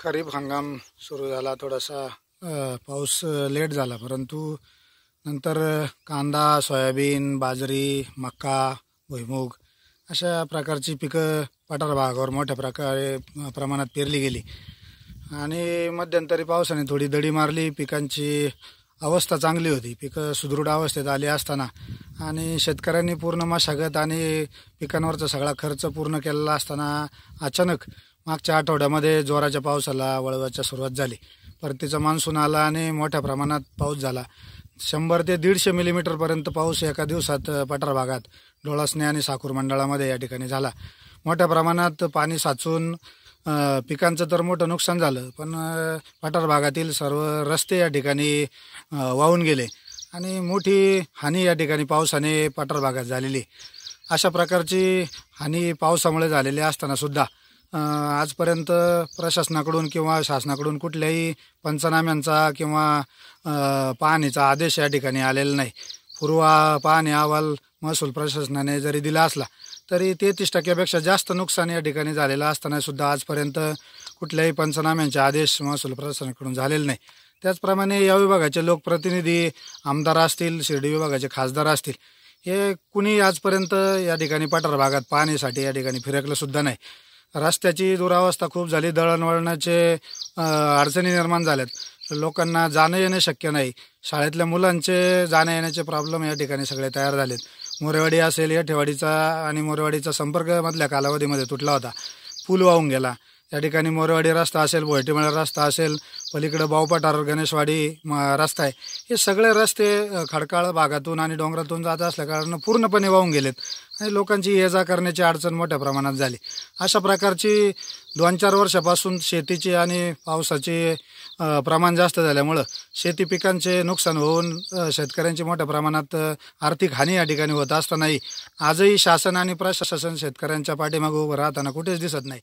खरीप हंगाम सुरू झाला थोडासा पाऊस लेट झाला परंतु नंतर कांदा सोयाबीन बाजरी मका भुईमूग अशा प्रकारची पिकं पठार भागावर मोठ्या प्रकारे प्रमाणात पेरली गेली आणि मध्यंतरी पावसाने थोडी दडी मारली पिकांची अवस्था चांगली होती पिकं सुदृढ अवस्थेत आली असताना आणि शेतकऱ्यांनी पूर्ण मशागत आणि पिकांवरचा सगळा खर्च पूर्ण केलेला असताना अचानक मागच्या आठवड्यामध्ये जोराच्या पावसाला वळवाच्या सुरुवात झाली परतीचा मान्सून आला आणि मोठ्या प्रमाणात पाऊस झाला शंभर ते दीडशे मिलीमीटरपर्यंत पाऊस एका दिवसात पठार भागात डोळासने आणि साखूर मंडळामध्ये या ठिकाणी झाला मोठ्या प्रमाणात पाणी साचून पिकांचं तर मोठं नुकसान झालं पण पठार भागातील सर्व रस्ते या ठिकाणी वाहून गेले आणि मोठी हानी या ठिकाणी पावसाने पठार भागात झालेली अशा प्रकारची हानी पावसामुळे झालेली असतानासुद्धा आजपर्यंत प्रशासनाकडून किंवा शासनाकडून कुठल्याही पंचनाम्यांचा किंवा पाहणीचा आदेश या ठिकाणी आलेला नाही पूर्वा पाहणी अहवाल महसूल प्रशासनाने जरी दिला असला तरी तेहतीस टक्क्यापेक्षा जास्त नुकसान या ठिकाणी झालेलं असताना सुद्धा आजपर्यंत कुठल्याही पंचनाम्यांचे आदेश महसूल प्रशासनाकडून झालेले नाही त्याचप्रमाणे या विभागाचे लोकप्रतिनिधी आमदार असतील शिर्डी विभागाचे खासदार असतील हे कुणी आजपर्यंत या ठिकाणी पठार भागात पाहण्यासाठी या ठिकाणी फिरकलं सुद्धा नाही रस्त्याची दुरावस्था खूप झाली दळणवळणाचे अडचणी निर्माण झाल्यात लोकांना जाणं येणं शक्य नाही शाळेतल्या मुलांचे जाणं येण्याचे प्रॉब्लेम या ठिकाणी सगळे तयार झालेत मोरेवाडी असेल या ठेवाडीचा आणि मोरेवाडीचा संपर्क मधल्या कालावधीमध्ये तुटला होता पूल वाहून गेला या ठिकाणी मोरवाडी रस्ता असेल भोयटीमाळा रस्ता असेल पलीकडं बावपाटार गणेशवाडी म रस्ता आहे हे सगळे रस्ते खडकाळ भागातून आणि डोंगरातून जात कारण पूर्णपणे वाहून गेलेत आणि लोकांची ये जा करण्याची अडचण मोठ्या प्रमाणात झाली अशा प्रकारची दोन चार वर्षापासून शेतीची आणि पावसाची प्रमाण जास्त झाल्यामुळं शेती पिकांचे नुकसान होऊन शेतकऱ्यांची मोठ्या प्रमाणात आर्थिक हानी या ठिकाणी होत असतानाही आजही शासन आणि प्रशासन शेतकऱ्यांच्या पाठीमागे उभं राहताना कुठेच दिसत नाही